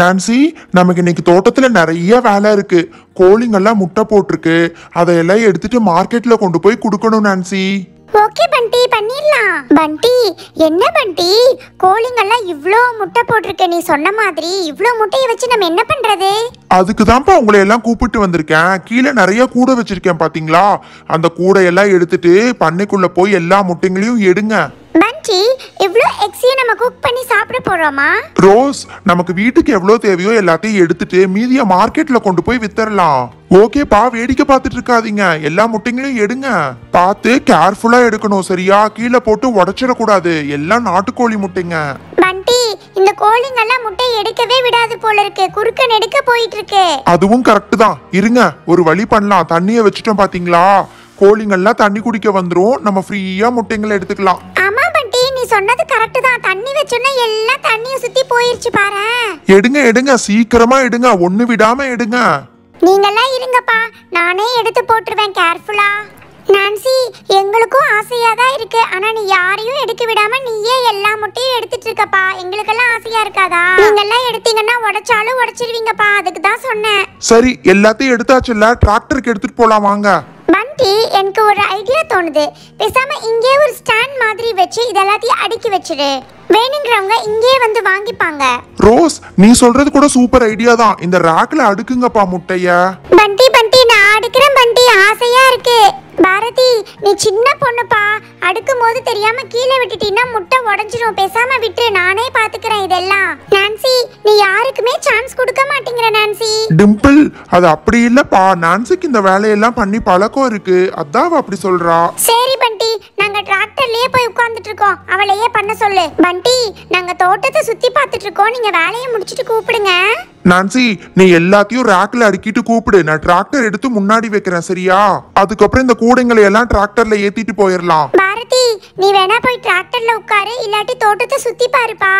Nancy நமக்கு இன்னைக்கு தோட்டத்தில் நிறைய வேலை இருக்கு கோழிங்கெல்லாம் முட்டை போட்டிருக்கு அதையெல்லாம் எடுத்துட்டு மார்க்கெட்ல கொண்டு போய் கொடுக்கணும் நான்சி ஓகே பண்டி பண்ணிடலாம் பண்டி என்ன பண்டி கோழிங்கெல்லாம் இவ்வளோ முட்டை போட்டிருக்கு நீ சொன்ன மாதிரி இவ்வளோ முட்டையை வச்சு நம்ம என்ன பண்ணுறது அதுக்கு தான்ப்பா உங்களை எல்லாம் கூப்பிட்டு வந்திருக்கேன் கீழே நிறைய கூடை வச்சிருக்கேன் பார்த்தீங்களா அந்த கூடையெல்லாம் எடுத்துட்டு பண்ணைக்குள்ளே போய் எல்லா முட்டைங்களையும் எடுங்க யோசிச்சு எவ்வளோ எக்ஸையை நம்ம குக் பண்ணி சாப்பிட போறோமா ரோஸ் நமக்கு வீட்டுக்கு எவ்வளோ தேவையோ எல்லாத்தையும் எடுத்துட்டு மீதியை மார்க்கெட்ல கொண்டு போய் வித்தரலாம் ஓகேப்பா வேடிக்கை பார்த்துட்டு இருக்காதீங்க எல்லா முட்டைங்களையும் எடுங்க பார்த்து கேர்ஃபுல்லா எடுக்கணும் சரியா கீழே போட்டு உடச்சிடக்கூடாது எல்லாம் நாட்டுக்கோழி முட்டைங்க பண்டி இந்த கோழிங்கெல்லாம் முட்டை எடுக்கவே விடாது போல இருக்கு குறுக்க நெடுக்க போயிட்டு இருக்கு அதுவும் கரெக்ட் தான் இருங்க ஒரு வழி பண்ணலாம் தண்ணியை வச்சுட்டோம் பாத்தீங்களா கோழிங்கள்லாம் தண்ணி குடிக்க வந்துரும் நம்ம ஃப்ரீயா முட்டைங்களை எடுத்துக்கலாம் கரெக்ட் தான் தண்ணி வச்சோன்னா எல்லா தண்ணிய சுத்தி போயிருச்சு பாரு எடுங்க எடுங்க சீக்கிரமா எடுங்க ஒண்ணு விடாம எடுங்க நீங்கெல்லாம் இருங்கப்பா நானே எடுத்து போட்டுருவேன் கேர்ஃபுல்லா நான்சி எங்களுக்கும் ஆசையா தான் இருக்கு ஆனா நீ யாரையும் எடுக்க விடாம நீயே எல்லா முட்டையும் எடுத்துட்டு இருக்கப்பா எங்களுக்கெல்லாம் ஆசையா இருக்காதா நீங்கெல்லாம் எடுத்தீங்கன்னா உடைச்சாலும் உடைச்சிருவீங்கப்பா அதுக்கு தான் சொன்னேன் சரி எல்லாத்தையும் எடுத்தாச்சுல்ல டிராக்டருக்கு எடுத்துட்டு போலாம் வாங்க சுற்றி எனக்கு ஒரு ஐடியா தோணுது பேசாமல் இங்கே ஒரு ஸ்டாண்ட் மாதிரி வச்சு இதெல்லாத்தையும் அடுக்கி வச்சிரு வேணுங்கிறவங்க இங்கே வந்து வாங்கிப்பாங்க ரோஸ் நீ சொல்றது கூட சூப்பர் ஐடியா தான் இந்த ராக்ல அடுக்குங்கப்பா முட்டைய பண்டி பண்டி நான் அடுக்கிறேன் பண்டி ஆசையா இருக்கு பாரதி நீ சின்ன பொண்ணுப்பா அடுக்கும் போது தெரியாம கீழே விட்டுட்டீன்னா முட்டை உடஞ்சிரும் பேசாம விட்டு நானே பாத்துக்கிறேன் இதெல்லாம் நான்சி நீ யாருக்குமே சான்ஸ் கொடுக்க மாட்டேங்கிற நான்சி டிம்பிள் அது அப்படி இல்லப்பா நான்சிக்கு இந்த வேலையெல்லாம் பண்ணி பழக்கம் இருக்கு அதான் அப்படி சொல்றா சரி பண்டி நாங்க டிராக்டர்லயே போய் உட்கார்ந்துட்டு இருக்கோம் அவளையே பண்ண சொல்லு பண்டி நாங்க தோட்டத்தை சுத்தி பார்த்துட்டு இருக்கோம் நீங்க வேலையை முடிச்சிட்டு கூப்பிடுங்க நான்சி நீ எல்லாத்தையும் ரேக்ல அடுக்கிட்டு கூப்பிடு நான் டிராக்டர் எடுத்து முன்னாடி வைக்கிறேன் சரியா அதுக்கப்புறம் இந்த கூடைங்களை எல்லாம் டிராக்டர்ல ஏத்திட்டு போயிடலாம் பாட்டி நீ வேணா போய் டிராக்டர்ல உட்காரு இல்லாட்டி தோட்டத்தை சுத்தி பாருப்பா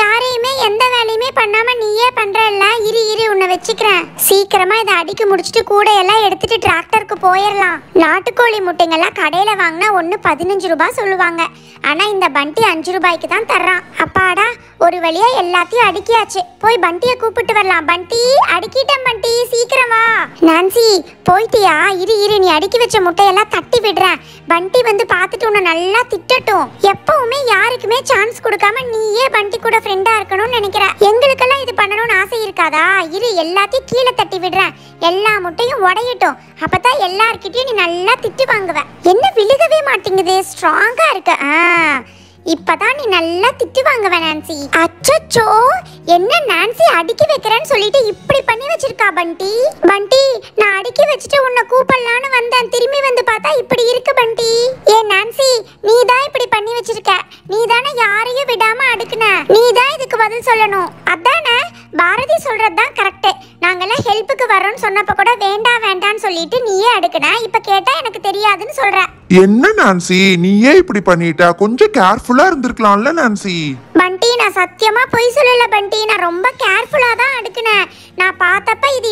யாரையுமே எந்த வேலையுமே பண்ணாம நீயே இல்ல இரு இரு உன்னை வச்சுக்கிறேன் சீக்கிரமா இதை அடிக்க முடிச்சிட்டு கூட எல்லாம் எடுத்துட்டு டிராக்டருக்கு போயிடலாம் நாட்டுக்கோழி முட்டைங்கெல்லாம் கடையில வாங்கினா ஒன்று பதினஞ்சு ரூபாய் சொல்லுவாங்க ஆனா இந்த பண்டி அஞ்சு ரூபாய்க்கு தான் தர்றான் அப்பாடா ஒரு வழியா எல்லாத்தையும் அடுக்கியாச்சு போய் பண்டியை கூப்பிட்டு வரலாம் பண்டி அடுக்கிட்டேன் பண்டி சீக்கிரமா நான்சி போயிட்டியா இரு இரு நீ அடுக்கி வச்ச முட்டையெல்லாம் தட்டி விடுறேன் பண்டி வந்து பார்த்துட்டு உன்னை நல்லா திட்டட்டும் எப்பவுமே யாருக்குமே சான்ஸ் கொடுக்காம நீயே பண்டி கூட ஃப்ரெண்டா இருக்கணும்னு நினைக்கிற எங்களுக்கெல்லாம் இது பண்ணணும்னு ஆசை இருக்காதா இரு எல்லாத்தையும் கீழே தட்டி விடுறேன் எல்லா முட்டையும் உடையட்டும் அப்பதான் எல்லார்கிட்டயும் நீ நல்லா திட்டு வாங்குவ என்ன விழுகவே மாட்டேங்குது ஸ்ட்ராங்கா இருக்க ஆ இப்பதான் நீ நல்லா திட்டு வாங்குவ நான்சி அச்சோ என்ன நான்சி அடுக்கி வைக்கிறேன்னு சொல்லிட்டு இப்படி பண்ணி வச்சிருக்கா பண்டி பண்டி நான் அடுக்கி வச்சுட்டு உன்னை கூப்பிடலான்னு வந்தேன் திரும்பி வந்து பார்த்தா இப்படி இருக்கு பண்டி ஏ நான்சி நீ தான் இப்படி பண்ணி வச்சிருக்க நீ தானே யாரையும் விடாம அடுக்குன நீ தான் இதுக்கு பதில் சொல்லணும் அதானே பாரதி சொல்றதுதான் கரெக்டே நாங்கள்லாம் ஹெல்ப்புக்கு வரோம்னு சொன்னப்ப கூட வேண்டாம் வேண்டாம்னு சொல்லிட்டு நீயே அடுக்குன இப்ப கேட்டா எனக்கு தெரியாதுன்னு சொல்ற என்ன நான்சி நீயே இப்படி பண்ணிட்டா கொஞ்சம் கேர்ஃபுல்லா இருந்திருக்கலாம்ல நான்சி பண்டி நான் சத்தியமா பொய் சொல்லல பண்டி நான் ரொம்ப கேர்ஃபுல்லா தான் அடுக்குனேன் நான் பார்த்தப்ப இது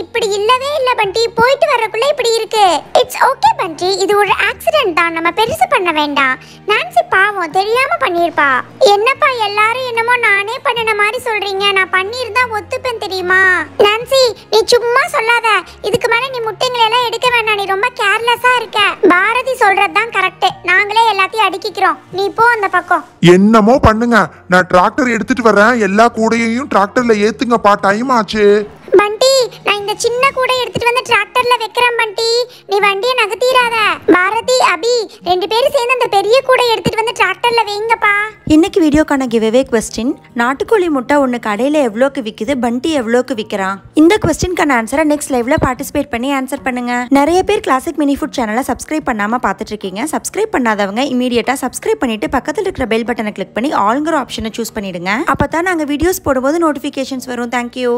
போயிட்டு வரக்குள்ள இப்படி இருக்கு இட்ஸ் ஓகே பண்டி இது ஒரு ஆக்சிடென்ட் தான் நம்ம பெருசு பண்ண வேண்டாம் நான்சி பாவம் தெரியாம பண்ணிருப்பா என்னப்பா எல்லாரும் என்னமோ நானே பண்ணின மாதிரி சொல்றீங்க நான் பண்ணியிருந்தா ஒத்துப்பேன் தெரியுமா நான்சி நீ சும்மா சொல்லாத இதுக்கு மேல நீ முட்டைங்களை எல்லாம் எடுக்க வேண்டாம் நீ ரொம்ப கேர்லெஸ்ஸா இருக்க பாரதி சொல்றதுதான் கரெக்ட் நாங்களே எல்லாத்தையும் அடிக்கிக்கிறோம் நீ போ அந்த பக்கம் என்னமோ பண்ணுங்க நான் டிராக்டர் எடுத்துட்டு வரேன் எல்லா கூடையையும் டிராக்டர்ல பா டைம் ஆச்சு பண்டி நான் இந்த சின்ன கூட எடுத்துட்டு வந்து டிராக்டர்ல வைக்கிறேன் பண்டி நீ வண்டியை நகத்திராத பாரதி அபி ரெண்டு பேரும் சேர்ந்து அந்த பெரிய கூட எடுத்துட்டு வந்து டிராக்டர்ல வைங்கப்பா இன்னைக்கு வீடியோக்கான கிவ்வே கொஸ்டின் நாட்டுக்கோழி முட்டை ஒன்று கடையில் எவ்வளோக்கு விற்குது பண்டி எவ்வளோக்கு விற்கிறான் இந்த கொஸ்டின்க்கான ஆன்சரை நெக்ஸ்ட் லைவ்ல பார்ட்டிசிபேட் பண்ணி ஆன்சர் பண்ணுங்க நிறைய பேர் கிளாசிக் மினி ஃபுட் சேனலை சப்ஸ்கிரைப் பண்ணாம பார்த்துட்டு இருக்கீங்க சப்ஸ்கிரைப் பண்ணாதவங்க இமீடியட்டா சப்ஸ்கிரைப் பண்ணிட்டு பக்கத்தில் இருக்கிற பெல் பட்டனை கிளிக் பண்ணி ஆளுங்கிற ஆப்ஷனை சூஸ் பண்ணிடுங்க அப்போ தான் நாங்கள் வீடியோஸ் போடும்போது நோட்டிஃபிகேஷன்ஸ் வரும் தேங்க்யூ